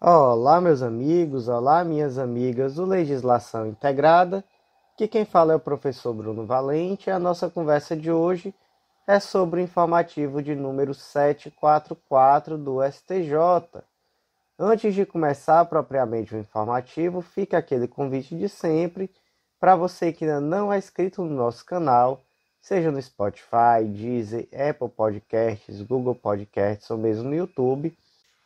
Olá, meus amigos, olá, minhas amigas do Legislação Integrada. Que quem fala é o professor Bruno Valente. A nossa conversa de hoje é sobre o informativo de número 744 do STJ. Antes de começar propriamente o informativo, fica aquele convite de sempre para você que ainda não é inscrito no nosso canal, seja no Spotify, Deezer, Apple Podcasts, Google Podcasts ou mesmo no YouTube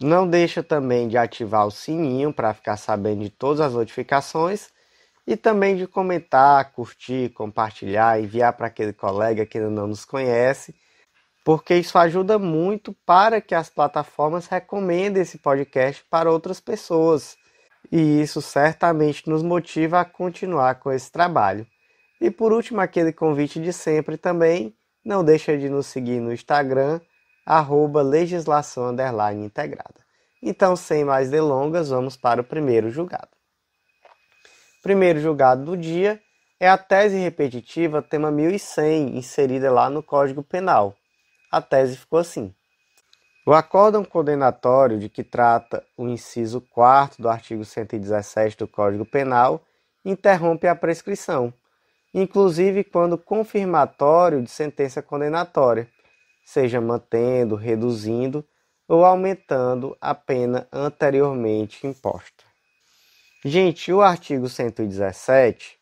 não deixa também de ativar o sininho para ficar sabendo de todas as notificações e também de comentar, curtir, compartilhar, enviar para aquele colega que ainda não nos conhece, porque isso ajuda muito para que as plataformas recomendem esse podcast para outras pessoas. E isso certamente nos motiva a continuar com esse trabalho. E por último, aquele convite de sempre também, não deixa de nos seguir no Instagram arroba legislação underline integrada. Então, sem mais delongas, vamos para o primeiro julgado. Primeiro julgado do dia é a tese repetitiva tema 1100, inserida lá no Código Penal. A tese ficou assim: o acórdão condenatório de que trata o inciso 4 do artigo 117 do Código Penal interrompe a prescrição, inclusive quando confirmatório de sentença condenatória seja mantendo, reduzindo ou aumentando a pena anteriormente imposta. Gente, o artigo 117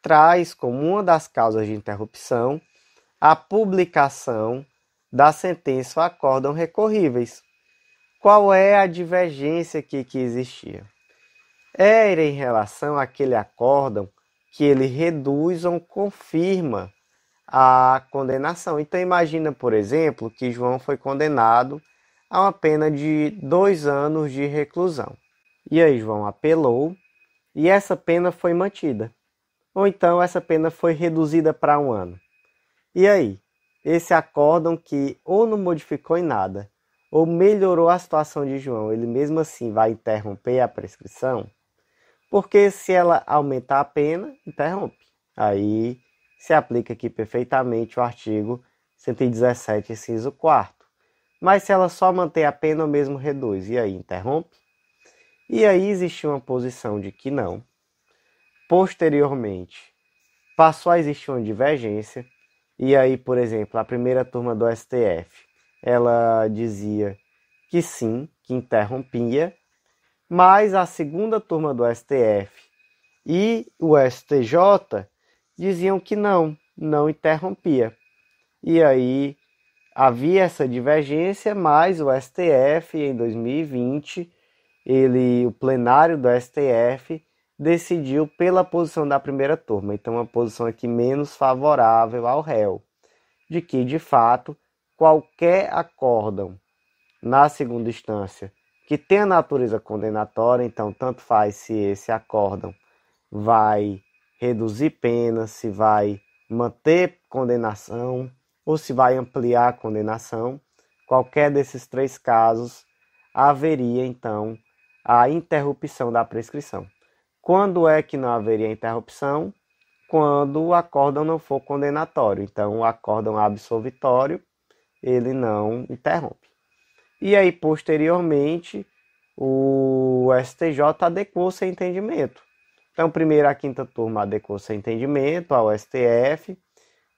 traz como uma das causas de interrupção a publicação da sentença ou acórdão recorríveis. Qual é a divergência aqui que existia? Era em relação àquele acórdão que ele reduz ou confirma a condenação. Então imagina, por exemplo, que João foi condenado a uma pena de dois anos de reclusão. E aí João apelou e essa pena foi mantida. Ou então essa pena foi reduzida para um ano. E aí? Esse acórdão que ou não modificou em nada, ou melhorou a situação de João, ele mesmo assim vai interromper a prescrição? Porque se ela aumentar a pena, interrompe. Aí se aplica aqui perfeitamente o artigo 117, inciso 4. Mas se ela só manter a pena, ou mesmo reduz, e aí interrompe? E aí existiu uma posição de que não. Posteriormente, passou a existir uma divergência, e aí, por exemplo, a primeira turma do STF, ela dizia que sim, que interrompia, mas a segunda turma do STF e o STJ diziam que não, não interrompia. E aí havia essa divergência, mas o STF em 2020, ele, o plenário do STF decidiu pela posição da primeira turma, então uma posição aqui menos favorável ao réu, de que de fato qualquer acórdão na segunda instância que tenha natureza condenatória, então tanto faz se esse acórdão vai reduzir pena, se vai manter condenação ou se vai ampliar a condenação. Qualquer desses três casos haveria então a interrupção da prescrição. Quando é que não haveria interrupção? Quando o acórdão não for condenatório. Então, o acórdão absolvitório, ele não interrompe. E aí, posteriormente, o STJ adequou seu entendimento então, primeiro a quinta turma adequou seu entendimento ao STF,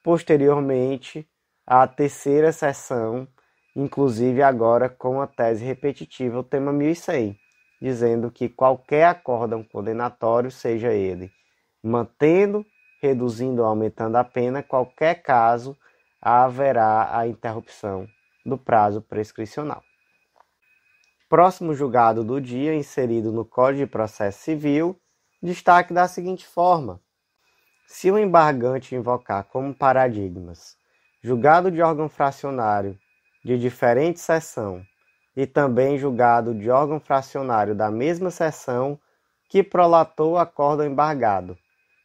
posteriormente a terceira sessão, inclusive agora com a tese repetitiva, o tema 1100, dizendo que qualquer acórdão condenatório, seja ele mantendo, reduzindo ou aumentando a pena, qualquer caso haverá a interrupção do prazo prescricional. Próximo julgado do dia, inserido no Código de Processo Civil, destaque da seguinte forma: se o embargante invocar como paradigmas julgado de órgão fracionário de diferente seção e também julgado de órgão fracionário da mesma seção que prolatou acordo embargado,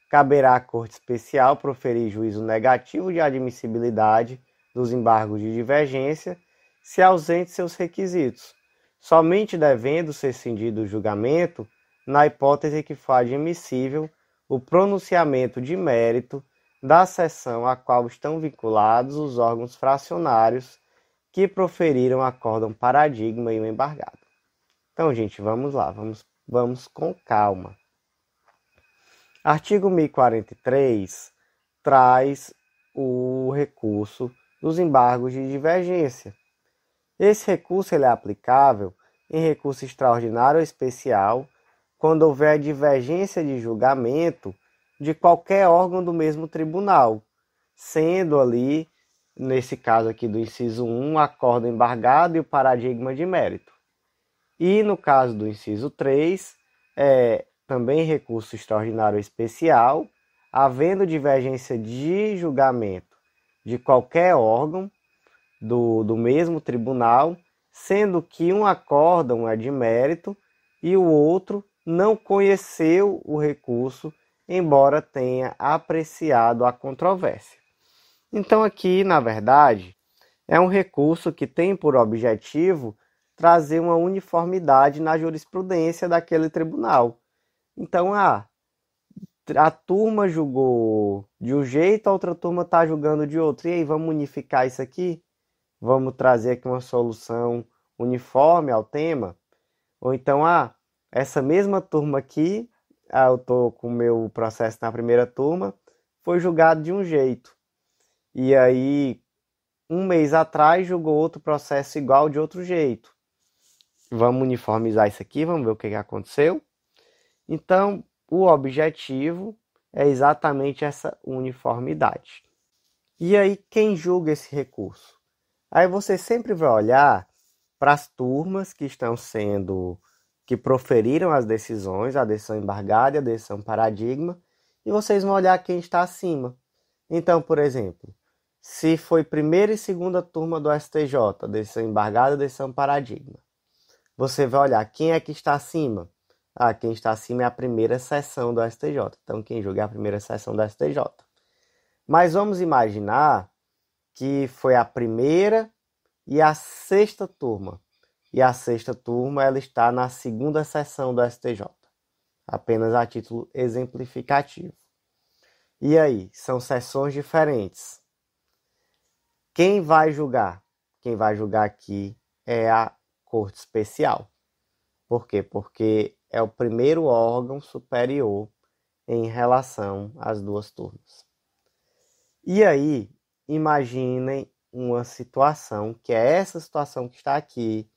caberá à Corte Especial proferir juízo negativo de admissibilidade dos embargos de divergência se ausente seus requisitos, somente devendo ser cindido o julgamento na hipótese que faz admissível o pronunciamento de mérito da sessão a qual estão vinculados os órgãos fracionários que proferiram acórdão paradigma e o embargado. Então, gente, vamos lá, vamos, vamos com calma. Artigo 1043 traz o recurso dos embargos de divergência. Esse recurso ele é aplicável em recurso extraordinário ou especial quando houver divergência de julgamento de qualquer órgão do mesmo tribunal, sendo ali, nesse caso aqui do inciso 1, acordo embargado e o paradigma de mérito. E no caso do inciso 3, é também recurso extraordinário especial, havendo divergência de julgamento de qualquer órgão do, do mesmo tribunal, sendo que um acórdão é de mérito e o outro não conheceu o recurso, embora tenha apreciado a controvérsia. Então, aqui, na verdade, é um recurso que tem por objetivo trazer uma uniformidade na jurisprudência daquele tribunal. Então, a ah, a turma julgou de um jeito, a outra turma está julgando de outro. E aí, vamos unificar isso aqui? Vamos trazer aqui uma solução uniforme ao tema? Ou então, ah, essa mesma turma aqui, ah, eu tô com o meu processo na primeira turma, foi julgado de um jeito. E aí, um mês atrás, julgou outro processo igual de outro jeito. Vamos uniformizar isso aqui, vamos ver o que, que aconteceu. Então, o objetivo é exatamente essa uniformidade. E aí, quem julga esse recurso? Aí você sempre vai olhar para as turmas que estão sendo que proferiram as decisões, a decisão embargada e a decisão paradigma, e vocês vão olhar quem está acima. Então, por exemplo, se foi primeira e segunda turma do STJ, decisão embargada e decisão paradigma, você vai olhar quem é que está acima. Ah, quem está acima é a primeira sessão do STJ. Então, quem julga é a primeira sessão do STJ. Mas vamos imaginar que foi a primeira e a sexta turma e a sexta turma ela está na segunda sessão do STJ, apenas a título exemplificativo. E aí, são sessões diferentes. Quem vai julgar? Quem vai julgar aqui é a Corte Especial. Por quê? Porque é o primeiro órgão superior em relação às duas turmas. E aí, imaginem uma situação que é essa situação que está aqui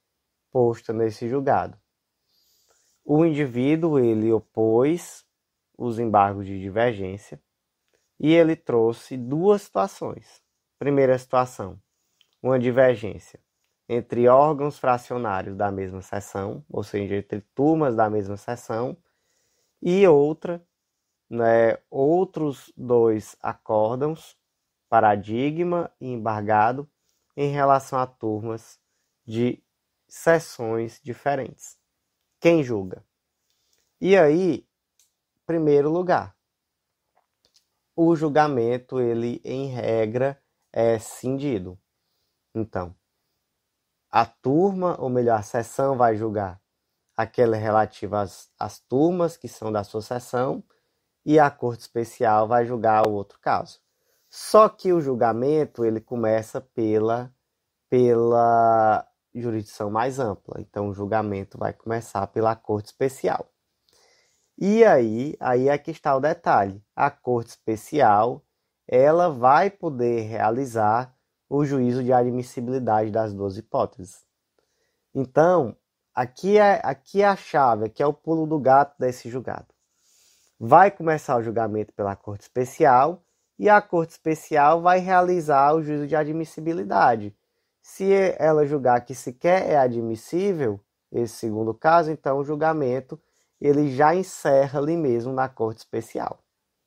posta nesse julgado. O indivíduo ele opôs os embargos de divergência e ele trouxe duas situações. Primeira situação, uma divergência entre órgãos fracionários da mesma sessão, ou seja, entre turmas da mesma sessão, e outra, né, outros dois acórdãos, paradigma e embargado, em relação a turmas de sessões diferentes. Quem julga? E aí, primeiro lugar, o julgamento ele em regra é cindido. Então, a turma, ou melhor, a sessão vai julgar aquela relativa às, às turmas que são da sua sessão e a corte especial vai julgar o outro caso. Só que o julgamento ele começa pela pela jurisdição mais ampla. Então, o julgamento vai começar pela Corte Especial. E aí, aí aqui é está o detalhe. A Corte Especial, ela vai poder realizar o juízo de admissibilidade das duas hipóteses. Então, aqui é, aqui é a chave, aqui é o pulo do gato desse julgado. Vai começar o julgamento pela Corte Especial e a Corte Especial vai realizar o juízo de admissibilidade se ela julgar que sequer é admissível esse segundo caso, então o julgamento ele já encerra ali mesmo na corte especial.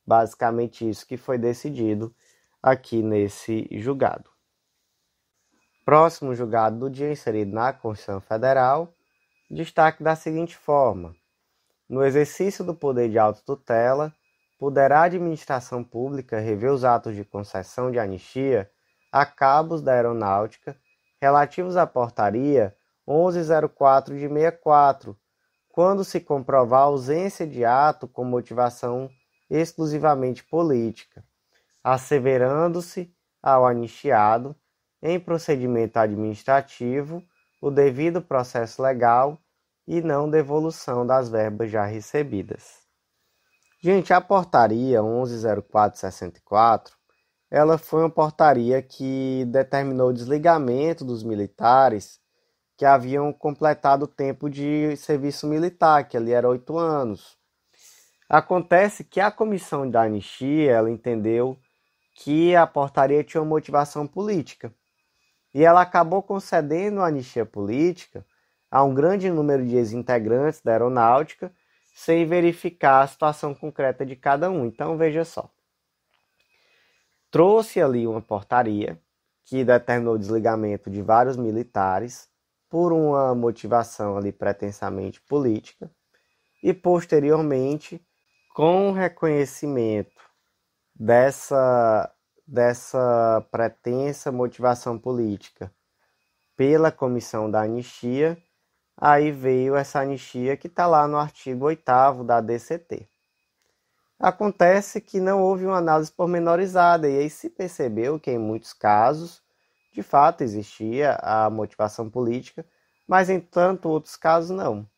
Basicamente isso que foi decidido aqui nesse julgado. Próximo julgado do dia inserido na Constituição Federal, destaque da seguinte forma: no exercício do poder de autotutela, poderá a administração pública rever os atos de concessão de anistia a cabos da aeronáutica relativos à portaria 1104 de 64, quando se comprovar ausência de ato com motivação exclusivamente política, asseverando-se ao anistiado, em procedimento administrativo, o devido processo legal e não devolução das verbas já recebidas. Gente, a portaria 64 ela foi uma portaria que determinou o desligamento dos militares que haviam completado o tempo de serviço militar, que ali era oito anos. Acontece que a comissão da anistia ela entendeu que a portaria tinha uma motivação política e ela acabou concedendo a anistia política a um grande número de ex-integrantes da aeronáutica sem verificar a situação concreta de cada um. Então veja só trouxe ali uma portaria que determinou o desligamento de vários militares por uma motivação ali pretensamente política e posteriormente com o reconhecimento dessa dessa pretensa motivação política pela comissão da anistia, aí veio essa anistia que está lá no artigo 8 da DCT. Acontece que não houve uma análise pormenorizada e aí se percebeu que em muitos casos, de fato, existia a motivação política, mas em tanto outros casos não.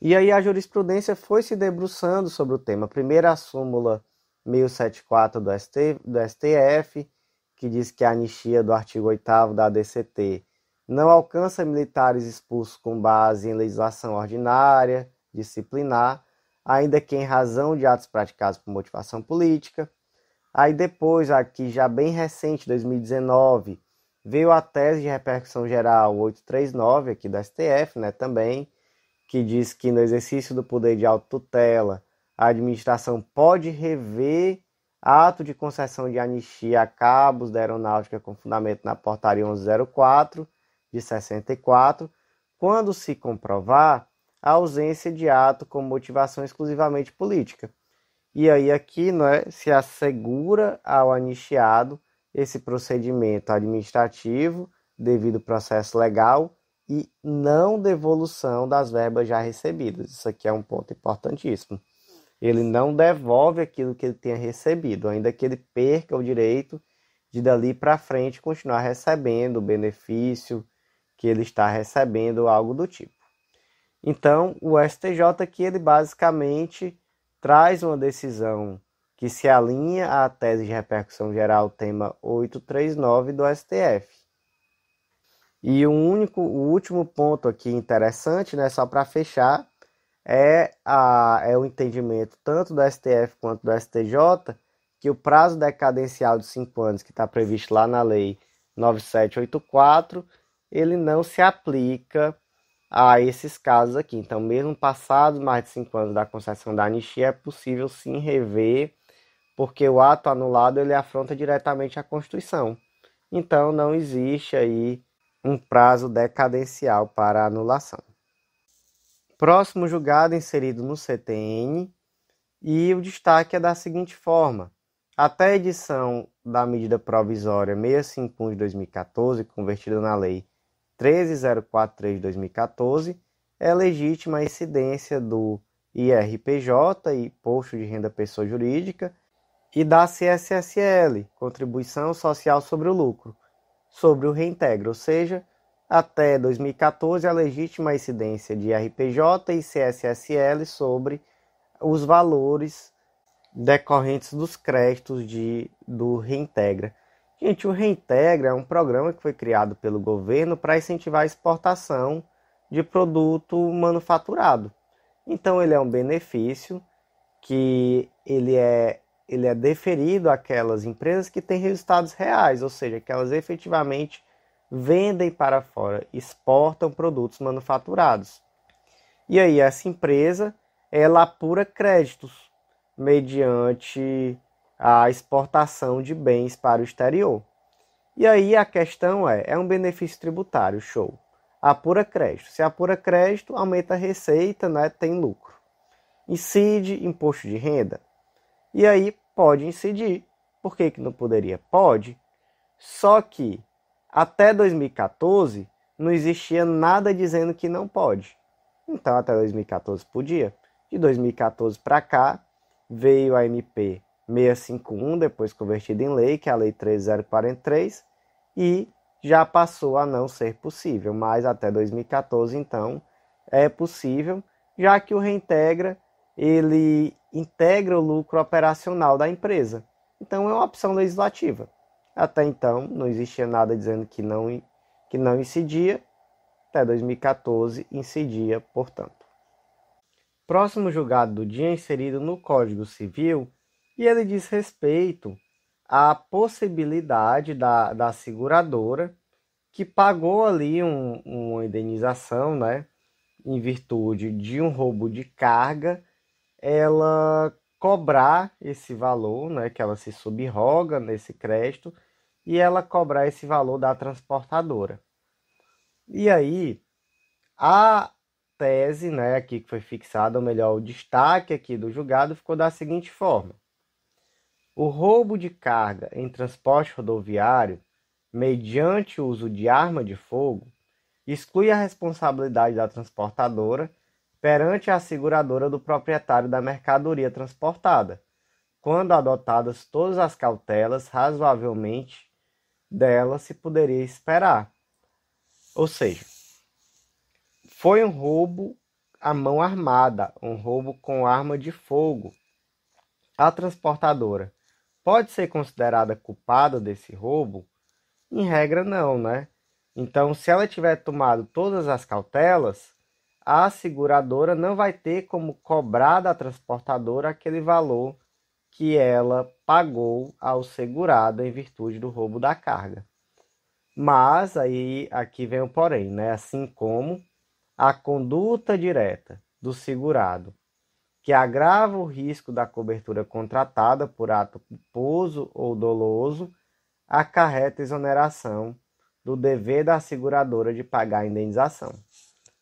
E aí a jurisprudência foi se debruçando sobre o tema. Primeiro a súmula 1074 do, ST, do STF, que diz que a anistia do artigo 8 da ADCT não alcança militares expulsos com base em legislação ordinária, disciplinar, ainda que em razão de atos praticados por motivação política. Aí depois, aqui já bem recente, 2019, veio a tese de repercussão geral 839 aqui do STF, né, também, que diz que no exercício do poder de autotutela, a administração pode rever ato de concessão de anistia a cabos da aeronáutica com fundamento na portaria 1104 de 64, quando se comprovar a ausência de ato com motivação exclusivamente política. E aí aqui é se assegura ao anistiado esse procedimento administrativo devido ao processo legal e não devolução das verbas já recebidas. Isso aqui é um ponto importantíssimo. Ele não devolve aquilo que ele tenha recebido, ainda que ele perca o direito de dali para frente continuar recebendo o benefício que ele está recebendo, algo do tipo. Então, o STJ aqui ele basicamente traz uma decisão que se alinha à tese de repercussão geral tema 839 do STF. E o único, o último ponto aqui interessante, né, só para fechar, é, a, é o entendimento tanto do STF quanto do STJ que o prazo decadencial de 5 anos que está previsto lá na lei 9784, ele não se aplica a esses casos aqui. Então, mesmo passado mais de cinco anos da concessão da anistia, é possível sim rever, porque o ato anulado ele afronta diretamente a Constituição. Então, não existe aí um prazo decadencial para anulação. Próximo julgado inserido no CTN e o destaque é da seguinte forma: até a edição da medida provisória 651 de 2014, convertida na lei 13.043/2014 é legítima a incidência do IRPJ e Posto de Renda Pessoa Jurídica e da CSSL, Contribuição Social sobre o Lucro, sobre o reintegro, ou seja, até 2014 é a legítima incidência de IRPJ e CSSL sobre os valores decorrentes dos créditos de, do reintegra. Gente, o Reintegra é um programa que foi criado pelo governo para incentivar a exportação de produto manufaturado. Então ele é um benefício que ele é ele é deferido àquelas empresas que têm resultados reais, ou seja, que elas efetivamente vendem para fora, exportam produtos manufaturados. E aí essa empresa ela apura créditos mediante a exportação de bens para o exterior. E aí a questão é: é um benefício tributário, show. Apura crédito. Se apura crédito, aumenta a receita, né, tem lucro. Incide imposto de renda? E aí pode incidir. Por que, que não poderia? Pode. Só que até 2014 não existia nada dizendo que não pode. Então até 2014 podia. De 2014 para cá veio a MP 651, depois convertida em lei, que é a Lei 3043, e já passou a não ser possível, mas até 2014, então, é possível, já que o reintegra, ele integra o lucro operacional da empresa. Então, é uma opção legislativa. Até então, não existia nada dizendo que não, que não incidia, até 2014 incidia, portanto. Próximo julgado do dia é inserido no Código Civil e ele diz respeito à possibilidade da, da seguradora que pagou ali um, uma indenização, né, em virtude de um roubo de carga, ela cobrar esse valor, né, que ela se subroga nesse crédito e ela cobrar esse valor da transportadora. E aí a tese, né, aqui que foi fixada, ou melhor, o destaque aqui do julgado ficou da seguinte forma: o roubo de carga em transporte rodoviário, mediante o uso de arma de fogo, exclui a responsabilidade da transportadora perante a seguradora do proprietário da mercadoria transportada, quando adotadas todas as cautelas razoavelmente dela se poderia esperar. Ou seja, foi um roubo à mão armada, um roubo com arma de fogo à transportadora, pode ser considerada culpada desse roubo? Em regra, não, né? Então, se ela tiver tomado todas as cautelas, a seguradora não vai ter como cobrar da transportadora aquele valor que ela pagou ao segurado em virtude do roubo da carga. Mas aí aqui vem o porém, né? Assim como a conduta direta do segurado que agrava o risco da cobertura contratada por ato culposo ou doloso, acarreta exoneração do dever da seguradora de pagar a indenização.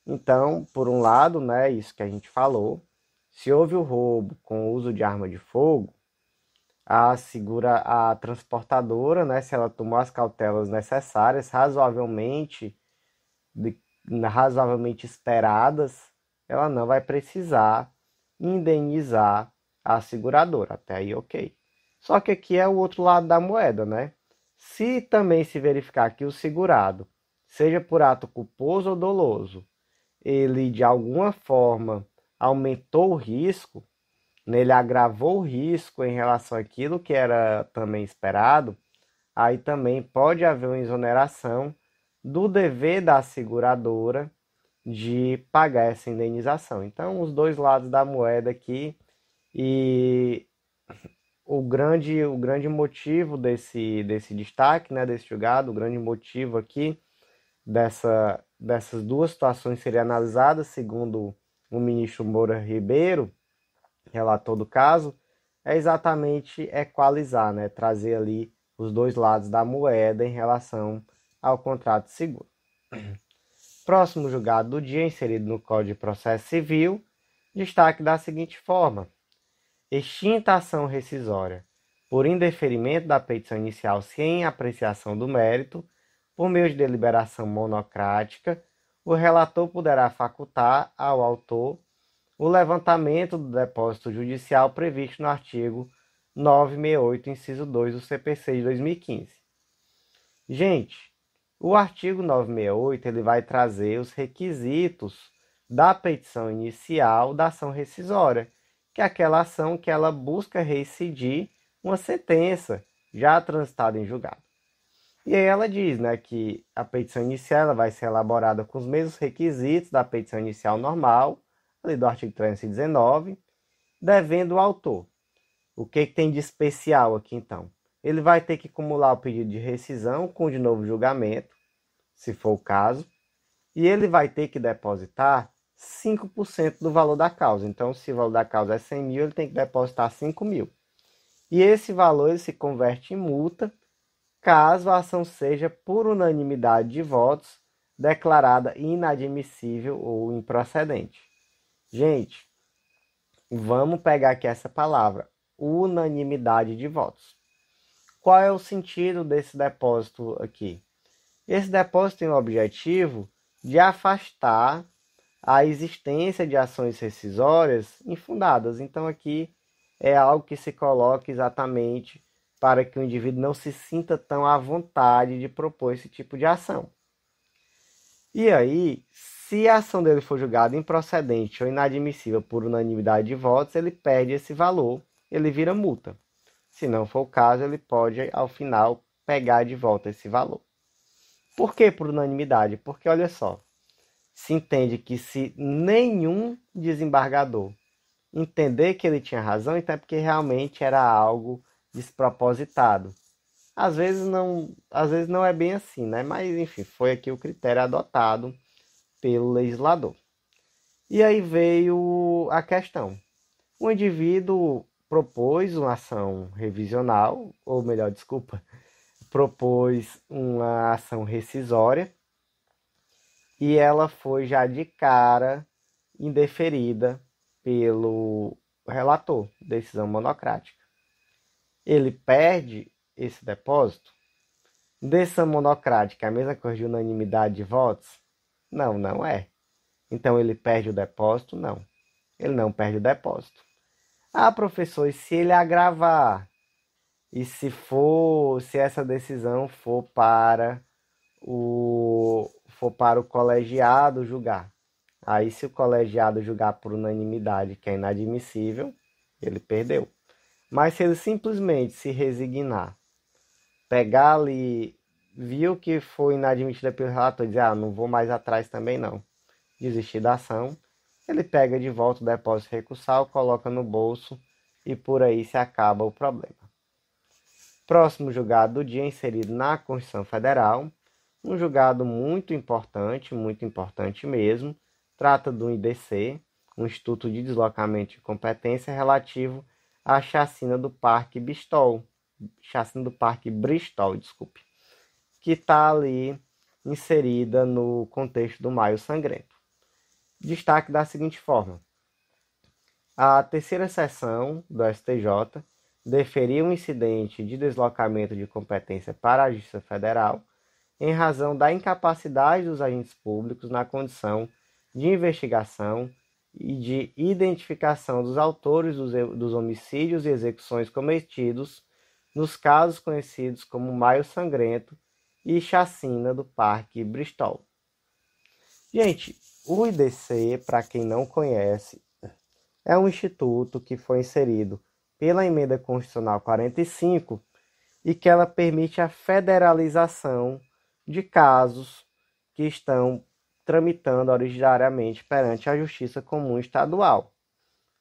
Então, por um lado, né, isso que a gente falou, se houve o roubo com o uso de arma de fogo, a segura a transportadora, né, se ela tomou as cautelas necessárias, razoavelmente de, razoavelmente esperadas, ela não vai precisar indenizar a seguradora. Até aí, ok. Só que aqui é o outro lado da moeda, né? Se também se verificar que o segurado, seja por ato culposo ou doloso, ele de alguma forma aumentou o risco, né, ele agravou o risco em relação àquilo que era também esperado, aí também pode haver uma exoneração do dever da seguradora de pagar essa indenização. Então, os dois lados da moeda aqui e o grande, o grande motivo desse, desse destaque, né, desse julgado, o grande motivo aqui dessa, dessas duas situações serem analisadas, segundo o ministro Moura Ribeiro, relator do caso, é exatamente equalizar, né, trazer ali os dois lados da moeda em relação ao contrato de seguro. Próximo julgado do dia, inserido no Código de Processo Civil, destaque da seguinte forma: extinta ação rescisória por indeferimento da petição inicial sem apreciação do mérito, por meio de deliberação monocrática, o relator poderá facultar ao autor o levantamento do depósito judicial previsto no artigo 968, inciso 2 do CPC de 2015. Gente, o artigo 968 ele vai trazer os requisitos da petição inicial da ação rescisória, que é aquela ação que ela busca rescindir uma sentença já transitada em julgado. E aí ela diz né, que a petição inicial vai ser elaborada com os mesmos requisitos da petição inicial normal, ali do artigo 319, devendo o autor. O que, que tem de especial aqui então? ele vai ter que acumular o pedido de rescisão com de novo julgamento, se for o caso, e ele vai ter que depositar 5% do valor da causa. Então, se o valor da causa é 100 mil, ele tem que depositar 5 mil. E esse valor se converte em multa caso a ação seja, por unanimidade de votos, declarada inadmissível ou improcedente. Gente, vamos pegar aqui essa palavra: unanimidade de votos. Qual é o sentido desse depósito aqui? Esse depósito tem o objetivo de afastar a existência de ações rescisórias infundadas. Então, aqui é algo que se coloca exatamente para que o indivíduo não se sinta tão à vontade de propor esse tipo de ação. E aí, se a ação dele for julgada improcedente ou inadmissível por unanimidade de votos, ele perde esse valor, ele vira multa. Se não for o caso, ele pode, ao final, pegar de volta esse valor. Por que por unanimidade? Porque, olha só, se entende que se nenhum desembargador entender que ele tinha razão, então é porque realmente era algo despropositado. Às vezes não, às vezes não é bem assim, né? Mas enfim, foi aqui o critério adotado pelo legislador. E aí veio a questão. O indivíduo propôs uma ação revisional, ou melhor, desculpa, propôs uma ação rescisória e ela foi já de cara indeferida pelo relator, decisão monocrática. Ele perde esse depósito? Decisão monocrática é a mesma coisa de unanimidade de votos? Não, não é. Então ele perde o depósito? Não. Ele não perde o depósito. Ah, professor, e se ele agravar? E se for, se essa decisão for para o for para o colegiado julgar. Aí se o colegiado julgar por unanimidade que é inadmissível, ele perdeu. Mas se ele simplesmente se resignar, pegar ali, viu que foi inadmitida pelo relator e dizer, ah, não vou mais atrás também não, desistir da ação, ele pega de volta o depósito recursal, coloca no bolso e por aí se acaba o problema. Próximo julgado do dia inserido na Constituição Federal, um julgado muito importante, muito importante mesmo, trata do IDC, um Instituto de Deslocamento de Competência relativo à chacina do Parque Bristol, chacina do Parque Bristol, desculpe, que está ali inserida no contexto do Maio Sangrento destaque da seguinte forma: a terceira sessão do STJ deferiu um incidente de deslocamento de competência para a Justiça Federal em razão da incapacidade dos agentes públicos na condição de investigação e de identificação dos autores dos, homicídios e execuções cometidos nos casos conhecidos como Maio Sangrento e Chacina do Parque Bristol. Gente, o IDC, para quem não conhece, é um instituto que foi inserido pela Emenda Constitucional 45 e que ela permite a federalização de casos que estão tramitando originariamente perante a Justiça Comum Estadual.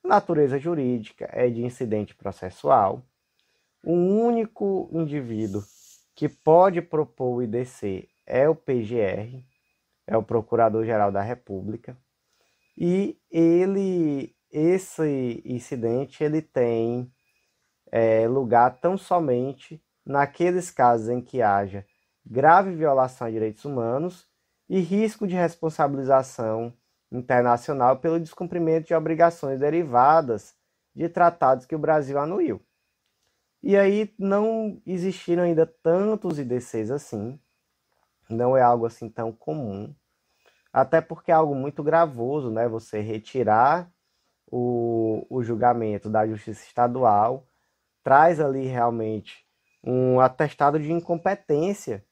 natureza jurídica é de incidente processual. O único indivíduo que pode propor o IDC é o PGR, é o Procurador-Geral da República. E ele, esse incidente ele tem é, lugar tão somente naqueles casos em que haja grave violação a direitos humanos e risco de responsabilização internacional pelo descumprimento de obrigações derivadas de tratados que o Brasil anuiu. E aí não existiram ainda tantos IDCs assim, não é algo assim tão comum, até porque é algo muito gravoso, né? Você retirar o, o julgamento da justiça estadual, traz ali realmente um atestado de incompetência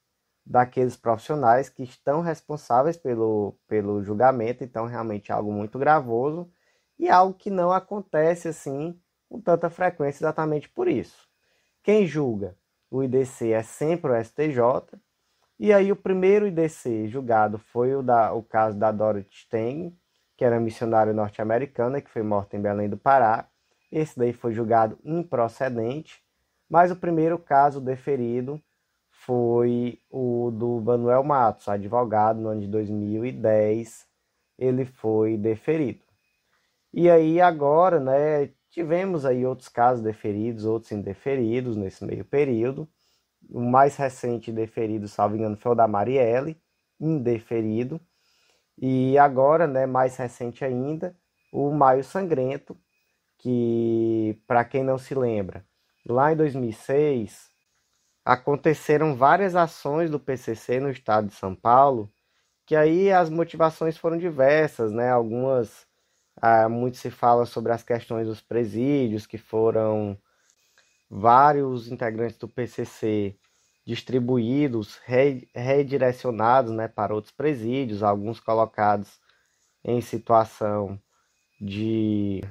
daqueles profissionais que estão responsáveis pelo, pelo julgamento, então realmente é algo muito gravoso e é algo que não acontece assim com tanta frequência exatamente por isso. Quem julga o IDC é sempre o STJ, e aí o primeiro IDC julgado foi o, da, o caso da Dorothy Stein, que era missionária norte-americana, que foi morta em Belém do Pará. Esse daí foi julgado improcedente, mas o primeiro caso deferido foi o do Manuel Matos, advogado, no ano de 2010, ele foi deferido. E aí agora, né, tivemos aí outros casos deferidos, outros indeferidos nesse meio período, o mais recente deferido, salvo engano, foi o da Marielle, indeferido. E agora, né, mais recente ainda, o Maio Sangrento, que, para quem não se lembra, lá em 2006 aconteceram várias ações do PCC no estado de São Paulo, que aí as motivações foram diversas, né? Algumas, ah, muito se fala sobre as questões dos presídios que foram vários integrantes do PCC distribuídos, re, redirecionados né, para outros presídios, alguns colocados em situação de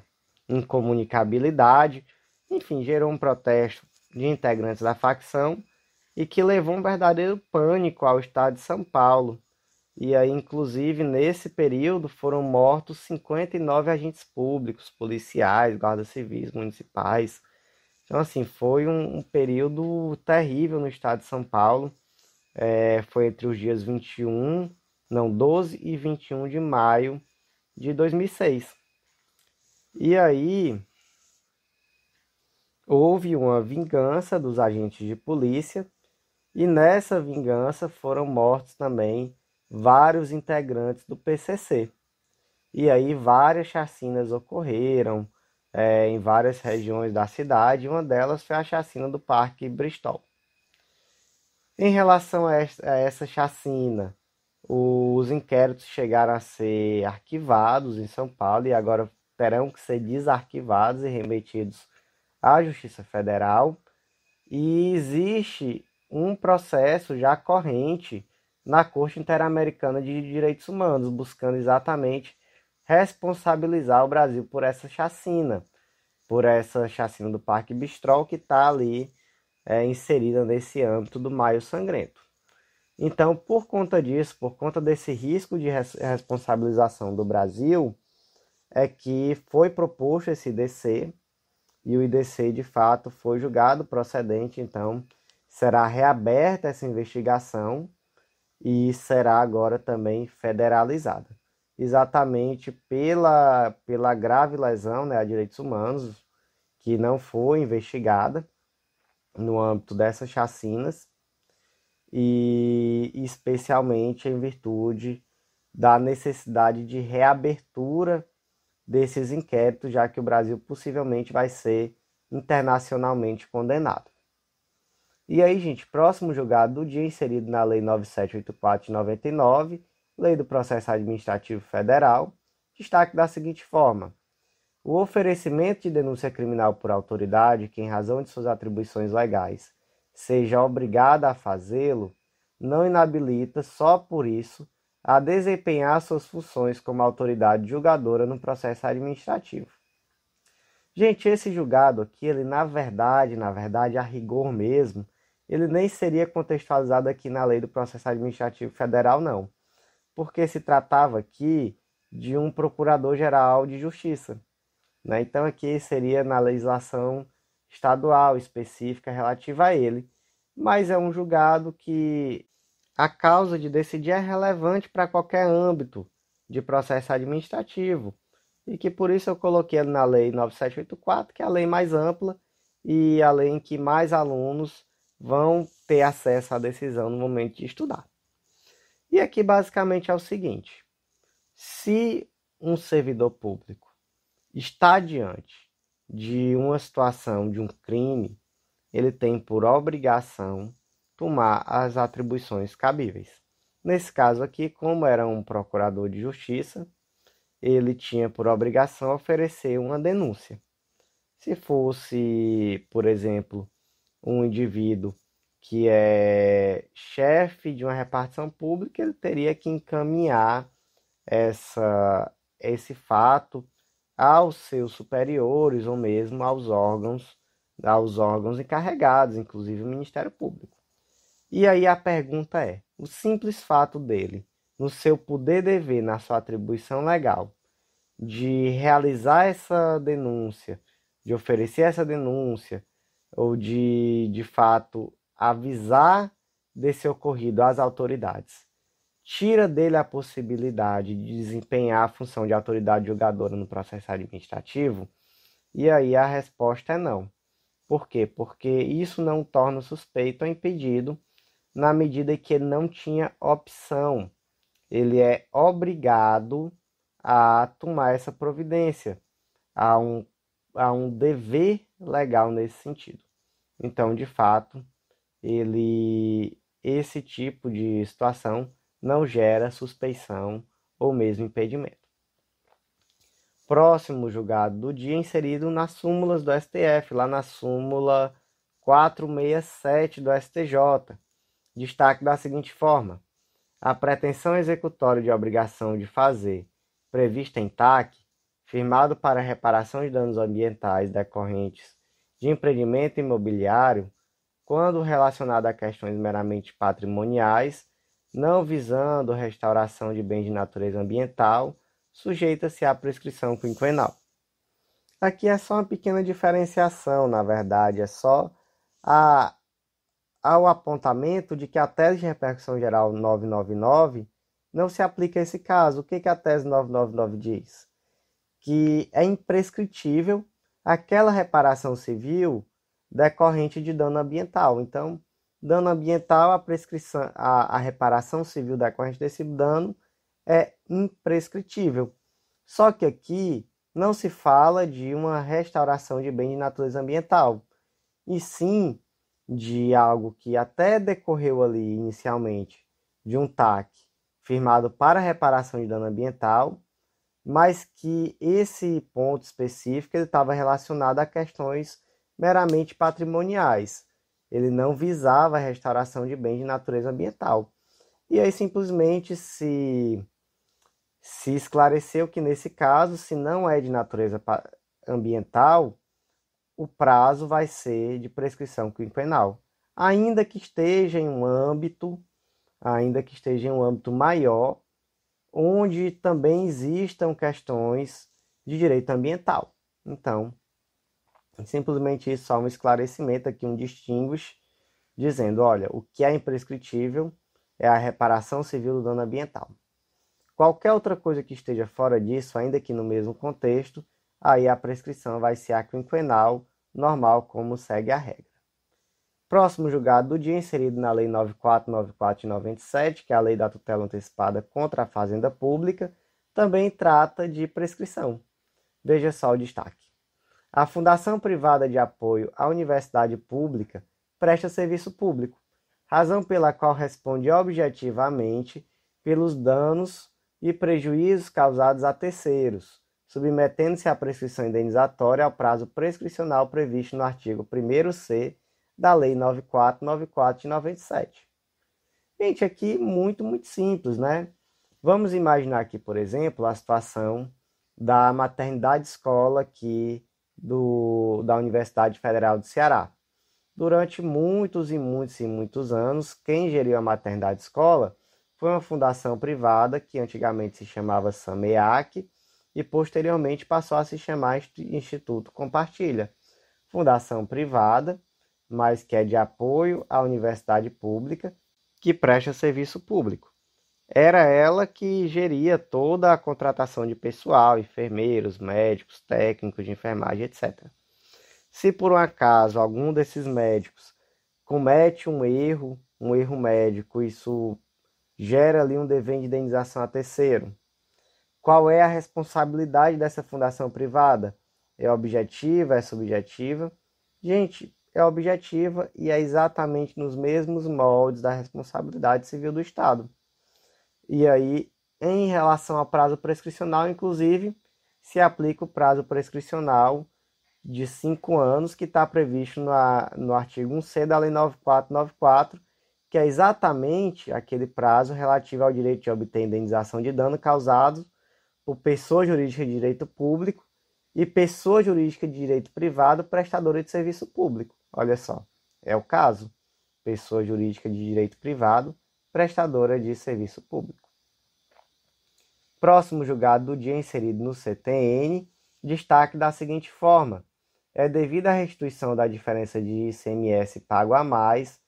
incomunicabilidade. Enfim, gerou um protesto de integrantes da facção e que levou um verdadeiro pânico ao estado de São Paulo. E aí, inclusive, nesse período foram mortos 59 agentes públicos, policiais, guardas civis, municipais, então, assim, foi um, um período terrível no estado de São Paulo. É, foi entre os dias 21, não, 12 e 21 de maio de 2006. E aí houve uma vingança dos agentes de polícia e nessa vingança foram mortos também vários integrantes do PCC. E aí várias chacinas ocorreram, é, em várias regiões da cidade, uma delas foi a chacina do Parque Bristol. Em relação a essa chacina, os inquéritos chegaram a ser arquivados em São Paulo e agora terão que ser desarquivados e remetidos à Justiça Federal. E existe um processo já corrente na Corte Interamericana de Direitos Humanos, buscando exatamente responsabilizar o Brasil por essa chacina, por essa chacina do Parque Bistrol que está ali é, inserida nesse âmbito do Maio Sangrento. Então, por conta disso, por conta desse risco de responsabilização do Brasil, é que foi proposto esse IDC e o IDC de fato foi julgado procedente, então será reaberta essa investigação e será agora também federalizada exatamente pela, pela grave lesão né, a direitos humanos, que não foi investigada no âmbito dessas chacinas, e especialmente em virtude da necessidade de reabertura desses inquéritos, já que o Brasil possivelmente vai ser internacionalmente condenado. E aí, gente, próximo julgado do dia, inserido na Lei 9784 de 99, Lei do Processo Administrativo Federal, destaque da seguinte forma: o oferecimento de denúncia criminal por autoridade que, em razão de suas atribuições legais, seja obrigada a fazê-lo, não inabilita, só por isso, a desempenhar suas funções como autoridade julgadora no processo administrativo. Gente, esse julgado aqui, ele na verdade, na verdade, a rigor mesmo, ele nem seria contextualizado aqui na Lei do Processo Administrativo Federal, não porque se tratava aqui de um procurador-geral de justiça. Né? Então, aqui seria na legislação estadual específica relativa a ele, mas é um julgado que a causa de decidir é relevante para qualquer âmbito de processo administrativo e que por isso eu coloquei na lei 9784, que é a lei mais ampla e a lei em que mais alunos vão ter acesso à decisão no momento de estudar. E aqui basicamente é o seguinte: se um servidor público está diante de uma situação de um crime, ele tem por obrigação tomar as atribuições cabíveis. Nesse caso aqui, como era um procurador de justiça, ele tinha por obrigação oferecer uma denúncia. Se fosse, por exemplo, um indivíduo que é chefe de uma repartição pública, ele teria que encaminhar essa, esse fato aos seus superiores ou mesmo aos órgãos aos órgãos encarregados, inclusive o Ministério Público. E aí a pergunta é: o simples fato dele, no seu poder dever, na sua atribuição legal, de realizar essa denúncia, de oferecer essa denúncia, ou de de fato avisar desse ocorrido às autoridades. Tira dele a possibilidade de desempenhar a função de autoridade julgadora no processo administrativo? E aí a resposta é não. Por quê? Porque isso não torna o suspeito ou impedido na medida que ele não tinha opção. Ele é obrigado a tomar essa providência. Há um, há um dever legal nesse sentido. Então, de fato, ele esse tipo de situação não gera suspeição ou mesmo impedimento. Próximo julgado do dia inserido nas súmulas do STF, lá na súmula 467 do STJ. Destaque da seguinte forma: a pretensão executória de obrigação de fazer, prevista em TAC, firmado para reparação de danos ambientais decorrentes de empreendimento imobiliário, quando relacionada a questões meramente patrimoniais, não visando restauração de bens de natureza ambiental, sujeita-se à prescrição quinquenal. Aqui é só uma pequena diferenciação, na verdade, é só a, ao apontamento de que a tese de repercussão geral 999 não se aplica a esse caso. O que, que a tese 999 diz? Que é imprescritível aquela reparação civil decorrente de dano ambiental. Então, dano ambiental, a prescrição, a, a reparação civil decorrente desse dano é imprescritível. Só que aqui não se fala de uma restauração de bem de natureza ambiental, e sim de algo que até decorreu ali inicialmente de um TAC firmado para reparação de dano ambiental, mas que esse ponto específico estava relacionado a questões meramente patrimoniais. Ele não visava a restauração de bens de natureza ambiental. E aí simplesmente se, se esclareceu que, nesse caso, se não é de natureza ambiental, o prazo vai ser de prescrição quinquenal. Ainda que esteja em um âmbito, ainda que esteja em um âmbito maior, onde também existam questões de direito ambiental. Então, Simplesmente isso só um esclarecimento aqui, um distinguish, dizendo, olha, o que é imprescritível é a reparação civil do dano ambiental. Qualquer outra coisa que esteja fora disso, ainda que no mesmo contexto, aí a prescrição vai ser a quinquenal, normal, como segue a regra. Próximo julgado do dia, inserido na Lei 9494 97, que é a Lei da Tutela Antecipada contra a Fazenda Pública, também trata de prescrição. Veja só o destaque. A Fundação Privada de Apoio à Universidade Pública presta serviço público, razão pela qual responde objetivamente pelos danos e prejuízos causados a terceiros, submetendo-se à prescrição indenizatória ao prazo prescricional previsto no artigo 1C da Lei 9494 de 97. Gente, aqui muito, muito simples, né? Vamos imaginar aqui, por exemplo, a situação da maternidade escola que do, da Universidade Federal do Ceará. Durante muitos e muitos e muitos anos, quem geriu a maternidade escola foi uma fundação privada que antigamente se chamava SAMEAC e posteriormente passou a se chamar Instituto Compartilha. Fundação privada, mas que é de apoio à universidade pública que presta serviço público. Era ela que geria toda a contratação de pessoal, enfermeiros, médicos, técnicos de enfermagem, etc. Se por um acaso algum desses médicos comete um erro, um erro médico, isso gera ali um dever de indenização a terceiro. Qual é a responsabilidade dessa fundação privada? É objetiva, é subjetiva? Gente, é objetiva e é exatamente nos mesmos moldes da responsabilidade civil do Estado. E aí, em relação ao prazo prescricional, inclusive, se aplica o prazo prescricional de cinco anos que está previsto no artigo 1C da Lei 9494, que é exatamente aquele prazo relativo ao direito de obter indenização de dano causado por pessoa jurídica de direito público e pessoa jurídica de direito privado prestadora de serviço público. Olha só, é o caso. Pessoa jurídica de direito privado prestadora de serviço público. Próximo julgado do dia inserido no CTN, destaque da seguinte forma: é devido à restituição da diferença de ICMS pago a mais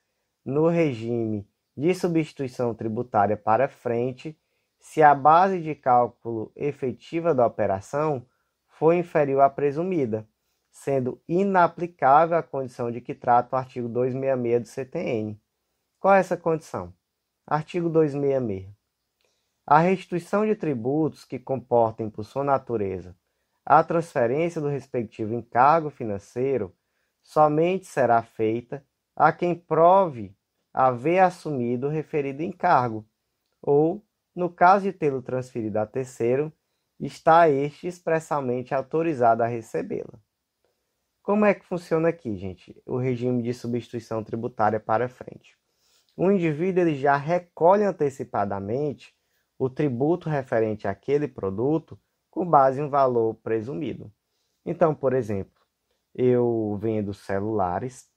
no regime de substituição tributária para frente, se a base de cálculo efetiva da operação foi inferior à presumida, sendo inaplicável a condição de que trata o artigo 266 do CTN. Qual é essa condição? Artigo 266. A restituição de tributos que comportem, por sua natureza, a transferência do respectivo encargo financeiro somente será feita a quem prove haver assumido o referido encargo, ou, no caso de tê-lo transferido a terceiro, está este expressamente autorizado a recebê-la. Como é que funciona aqui, gente, o regime de substituição tributária para frente? o indivíduo ele já recolhe antecipadamente o tributo referente àquele produto com base em valor presumido. Então, por exemplo, eu vendo celulares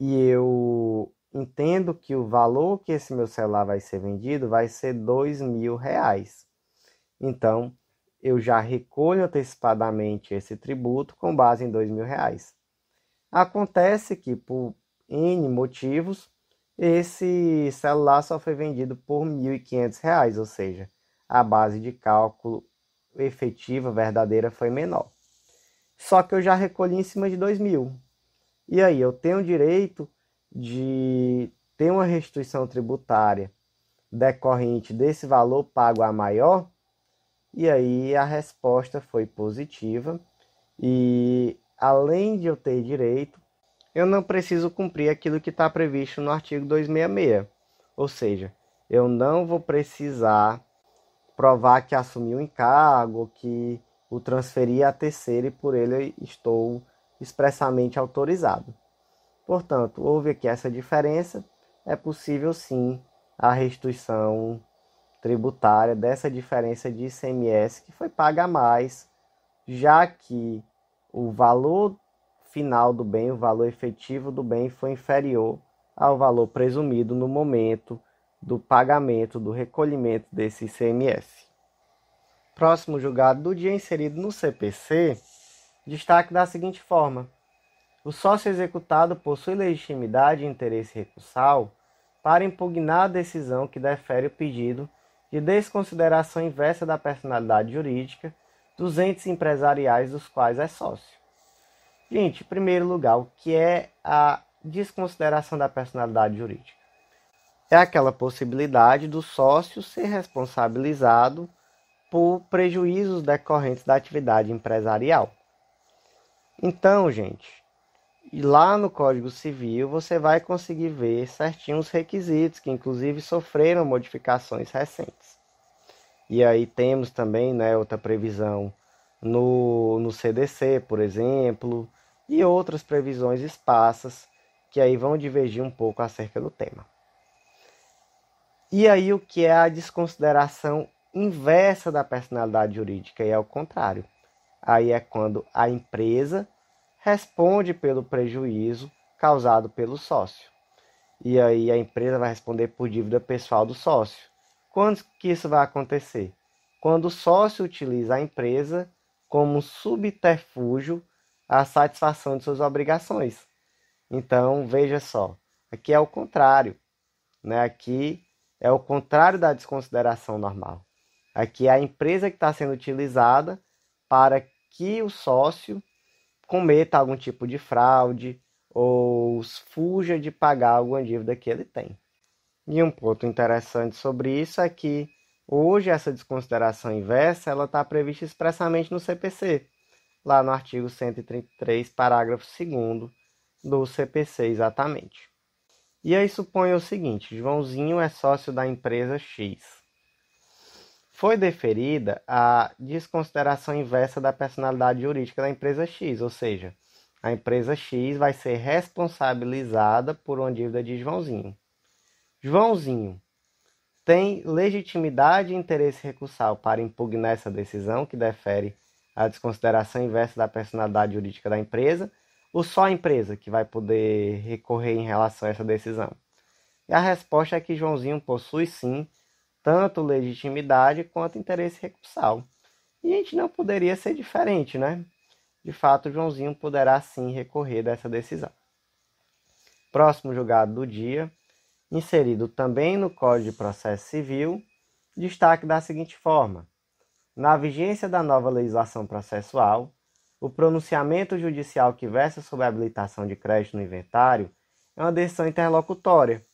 e eu entendo que o valor que esse meu celular vai ser vendido vai ser dois mil reais. Então, eu já recolho antecipadamente esse tributo com base em dois mil reais. Acontece que por N motivos esse celular só foi vendido por R$ 1.500, ou seja, a base de cálculo efetiva verdadeira foi menor. Só que eu já recolhi em cima de 2.000. E aí, eu tenho direito de ter uma restituição tributária decorrente desse valor pago a maior? E aí a resposta foi positiva. E além de eu ter direito, eu não preciso cumprir aquilo que está previsto no artigo 266. Ou seja, eu não vou precisar provar que assumi o um encargo, que o transferi a terceiro e por ele estou expressamente autorizado. Portanto, houve aqui essa diferença, é possível sim a restituição tributária dessa diferença de ICMS que foi paga a mais, já que o valor final do bem, o valor efetivo do bem foi inferior ao valor presumido no momento do pagamento do recolhimento desse ICMS. Próximo julgado do dia inserido no CPC, destaque da seguinte forma: o sócio executado possui legitimidade e interesse recursal para impugnar a decisão que defere o pedido de desconsideração inversa da personalidade jurídica dos entes empresariais dos quais é sócio. Gente, em primeiro lugar, o que é a desconsideração da personalidade jurídica? É aquela possibilidade do sócio ser responsabilizado por prejuízos decorrentes da atividade empresarial. Então, gente, lá no Código Civil você vai conseguir ver certinho os requisitos, que inclusive sofreram modificações recentes. E aí temos também né, outra previsão no, no CDC, por exemplo, e outras previsões esparsas que aí vão divergir um pouco acerca do tema. E aí o que é a desconsideração inversa da personalidade jurídica e é o contrário. Aí é quando a empresa responde pelo prejuízo causado pelo sócio. E aí a empresa vai responder por dívida pessoal do sócio. Quando que isso vai acontecer? Quando o sócio utiliza a empresa como subterfúgio à satisfação de suas obrigações. Então, veja só, aqui é o contrário. Né? Aqui é o contrário da desconsideração normal. Aqui é a empresa que está sendo utilizada para que o sócio cometa algum tipo de fraude ou fuja de pagar alguma dívida que ele tem. E um ponto interessante sobre isso é que Hoje, essa desconsideração inversa ela está prevista expressamente no CPC, lá no artigo 133, parágrafo 2 do CPC, exatamente. E aí supõe o seguinte: Joãozinho é sócio da empresa X. Foi deferida a desconsideração inversa da personalidade jurídica da empresa X, ou seja, a empresa X vai ser responsabilizada por uma dívida de Joãozinho. Joãozinho tem legitimidade e interesse recursal para impugnar essa decisão que defere a desconsideração inversa da personalidade jurídica da empresa, ou só a empresa que vai poder recorrer em relação a essa decisão? E a resposta é que Joãozinho possui sim tanto legitimidade quanto interesse recursal. E a gente não poderia ser diferente, né? De fato, Joãozinho poderá sim recorrer dessa decisão. Próximo julgado do dia, inserido também no Código de Processo Civil, destaque da seguinte forma: na vigência da nova legislação processual, o pronunciamento judicial que versa sobre a habilitação de crédito no inventário é uma decisão interlocutória.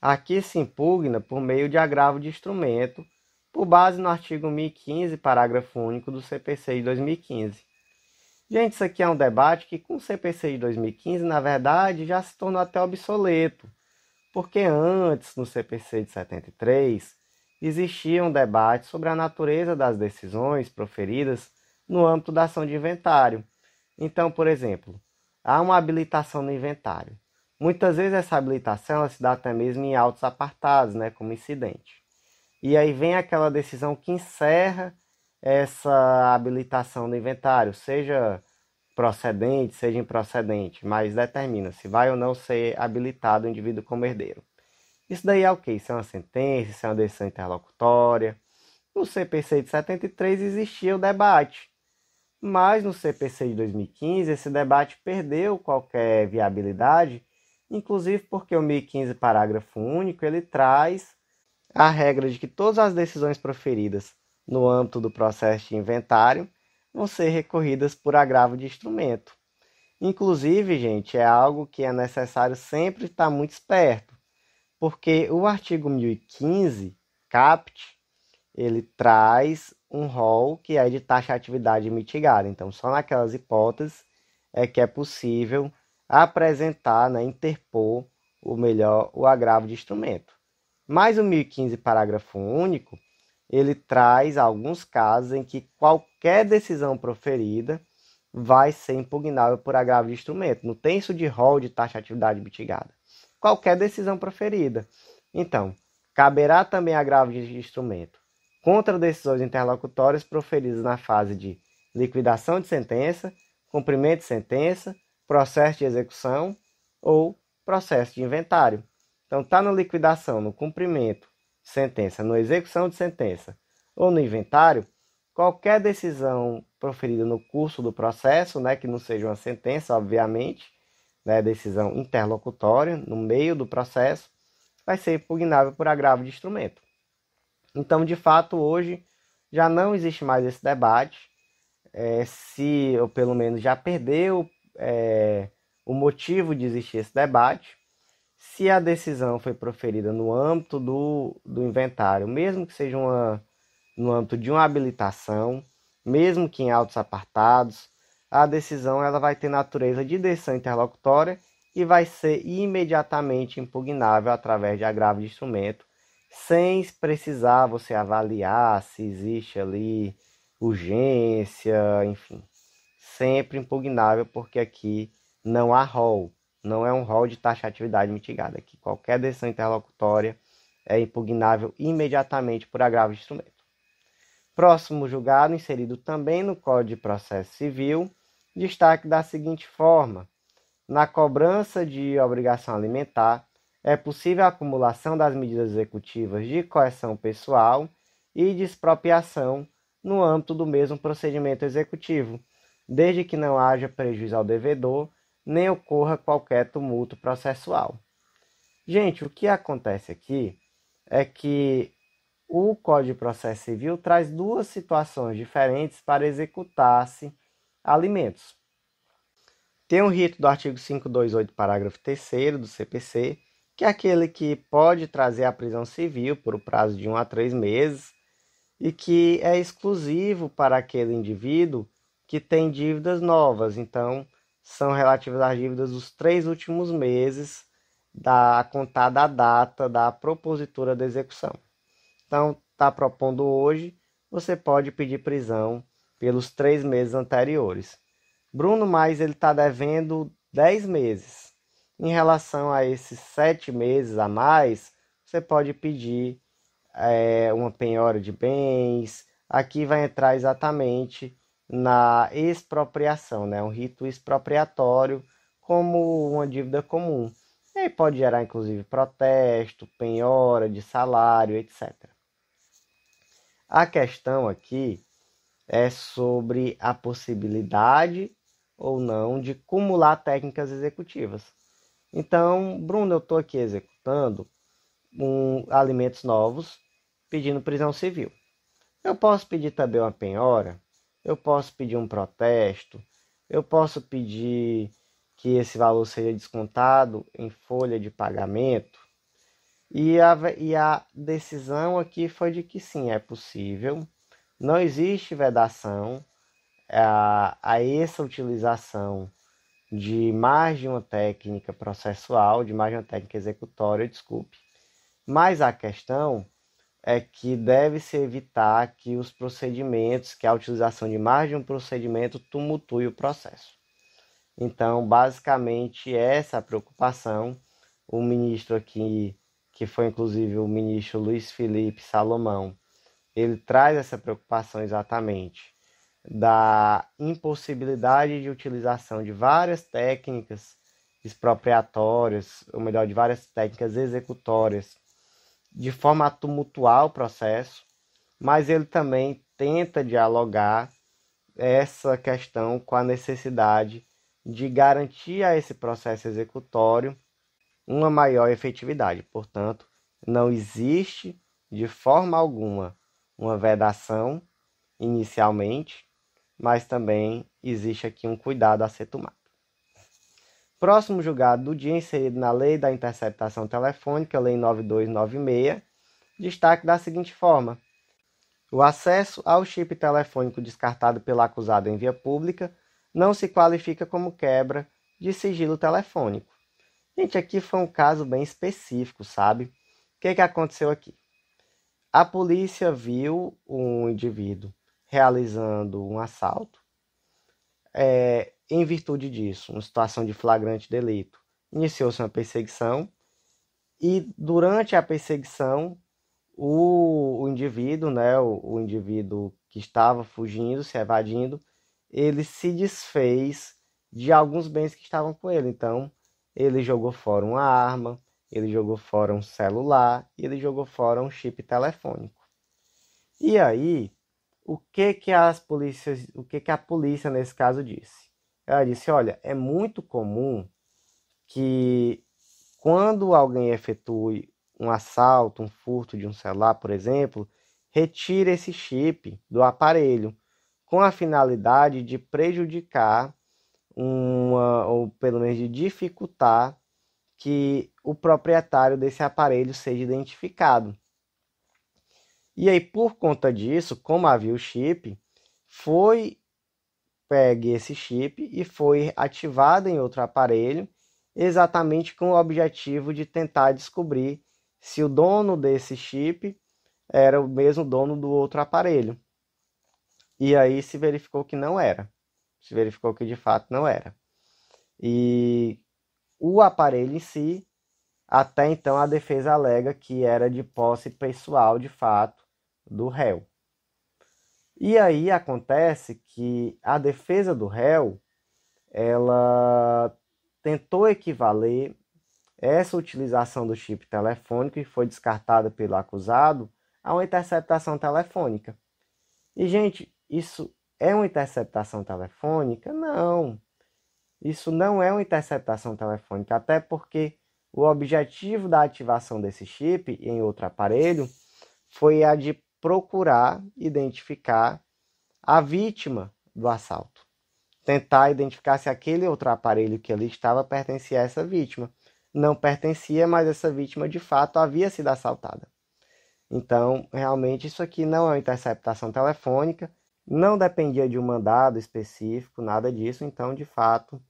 Aqui se impugna por meio de agravo de instrumento, por base no artigo 1015, parágrafo único do CPC de 2015. Gente, isso aqui é um debate que com o CPC de 2015, na verdade, já se tornou até obsoleto porque antes, no CPC de 73, existia um debate sobre a natureza das decisões proferidas no âmbito da ação de inventário. Então, por exemplo, há uma habilitação no inventário. Muitas vezes essa habilitação se dá até mesmo em autos apartados, né, como incidente. E aí vem aquela decisão que encerra essa habilitação no inventário, seja procedente, seja improcedente, mas determina se vai ou não ser habilitado o indivíduo como herdeiro. Isso daí é o quê? que? Isso é uma sentença, isso é uma decisão interlocutória. No CPC de 73 existia o debate, mas no CPC de 2015 esse debate perdeu qualquer viabilidade, inclusive porque o 1015 parágrafo único ele traz a regra de que todas as decisões proferidas no âmbito do processo de inventário vão ser recorridas por agravo de instrumento. Inclusive, gente, é algo que é necessário sempre estar muito esperto, porque o artigo 1015, CAPT, ele traz um rol que é de taxa de atividade mitigada. Então, só naquelas hipóteses é que é possível apresentar, né, interpor, o melhor, o agravo de instrumento. Mas o 1015, parágrafo único, ele traz alguns casos em que qualquer decisão proferida vai ser impugnável por agravo de instrumento. Não tem isso de rol de taxa de atividade mitigada. Qualquer decisão proferida. Então, caberá também agravo de instrumento contra decisões interlocutórias proferidas na fase de liquidação de sentença, cumprimento de sentença, processo de execução ou processo de inventário. Então, está na liquidação, no cumprimento sentença, na execução de sentença ou no inventário, qualquer decisão proferida no curso do processo, né, que não seja uma sentença, obviamente, né, decisão interlocutória, no meio do processo, vai ser impugnável por agravo de instrumento. Então, de fato, hoje já não existe mais esse debate, é, se, ou pelo menos já perdeu é, o motivo de existir esse debate, se a decisão foi proferida no âmbito do, do inventário, mesmo que seja uma, no âmbito de uma habilitação, mesmo que em autos apartados, a decisão ela vai ter natureza de decisão interlocutória e vai ser imediatamente impugnável através de agravo de instrumento, sem precisar você avaliar se existe ali urgência, enfim. Sempre impugnável, porque aqui não há rol, não é um rol de taxatividade mitigada, que qualquer decisão interlocutória é impugnável imediatamente por agravo de instrumento. Próximo julgado, inserido também no Código de Processo Civil, destaque da seguinte forma: na cobrança de obrigação alimentar, é possível a acumulação das medidas executivas de coerção pessoal e de expropriação no âmbito do mesmo procedimento executivo, desde que não haja prejuízo ao devedor nem ocorra qualquer tumulto processual. Gente, o que acontece aqui é que o Código de Processo Civil traz duas situações diferentes para executar-se alimentos. Tem o rito do artigo 528, parágrafo 3 do CPC, que é aquele que pode trazer à prisão civil por um prazo de 1 a 3 meses e que é exclusivo para aquele indivíduo que tem dívidas novas. Então, são relativas às dívidas dos três últimos meses da contada data da propositura da execução. Então, está propondo hoje, você pode pedir prisão pelos três meses anteriores. Bruno mais ele está devendo 10 meses. Em relação a esses sete meses a mais, você pode pedir é, uma penhora de bens. Aqui vai entrar exatamente na expropriação, né? um rito expropriatório como uma dívida comum. E aí pode gerar, inclusive, protesto, penhora de salário, etc. A questão aqui é sobre a possibilidade ou não de cumular técnicas executivas. Então, Bruno, eu estou aqui executando um, alimentos novos pedindo prisão civil. Eu posso pedir também uma penhora eu posso pedir um protesto, eu posso pedir que esse valor seja descontado em folha de pagamento. E a, e a decisão aqui foi de que sim, é possível, não existe vedação a, a essa utilização de mais de uma técnica processual, de mais de uma técnica executória, desculpe. Mas a questão é que deve-se evitar que os procedimentos, que a utilização de mais de um procedimento tumultue o processo. Então, basicamente, essa é preocupação, o ministro aqui, que foi inclusive o ministro Luiz Felipe Salomão, ele traz essa preocupação exatamente da impossibilidade de utilização de várias técnicas expropriatórias, ou melhor, de várias técnicas executórias de forma a tumultuar o processo, mas ele também tenta dialogar essa questão com a necessidade de garantir a esse processo executório uma maior efetividade. Portanto, não existe de forma alguma uma vedação inicialmente, mas também existe aqui um cuidado a ser tomado. Próximo julgado do dia inserido na Lei da Interceptação Telefônica, Lei 9296, destaque da seguinte forma: o acesso ao chip telefônico descartado pelo acusado em via pública não se qualifica como quebra de sigilo telefônico. Gente, aqui foi um caso bem específico, sabe? O que, que aconteceu aqui? A polícia viu um indivíduo realizando um assalto. É, em virtude disso, uma situação de flagrante delito, iniciou-se uma perseguição e durante a perseguição o, o indivíduo, né, o, o indivíduo que estava fugindo, se evadindo, ele se desfez de alguns bens que estavam com ele. Então, ele jogou fora uma arma, ele jogou fora um celular, ele jogou fora um chip telefônico. E aí, o que que as polícias, o que que a polícia nesse caso disse? Ela disse: Olha, é muito comum que quando alguém efetue um assalto, um furto de um celular, por exemplo, retire esse chip do aparelho com a finalidade de prejudicar uma, ou pelo menos de dificultar que o proprietário desse aparelho seja identificado. E aí, por conta disso, como havia o chip, foi pegue esse chip e foi ativado em outro aparelho, exatamente com o objetivo de tentar descobrir se o dono desse chip era o mesmo dono do outro aparelho. E aí se verificou que não era. Se verificou que de fato não era. E o aparelho em si, até então a defesa alega que era de posse pessoal de fato do réu. E aí acontece que a defesa do réu ela tentou equivaler essa utilização do chip telefônico e foi descartada pelo acusado a uma interceptação telefônica. E gente, isso é uma interceptação telefônica? Não. Isso não é uma interceptação telefônica, até porque o objetivo da ativação desse chip em outro aparelho foi a de procurar identificar a vítima do assalto. Tentar identificar se aquele outro aparelho que ali estava pertencia a essa vítima. Não pertencia, mas essa vítima de fato havia sido assaltada. Então, realmente, isso aqui não é uma interceptação telefônica, não dependia de um mandado específico, nada disso. Então, de fato,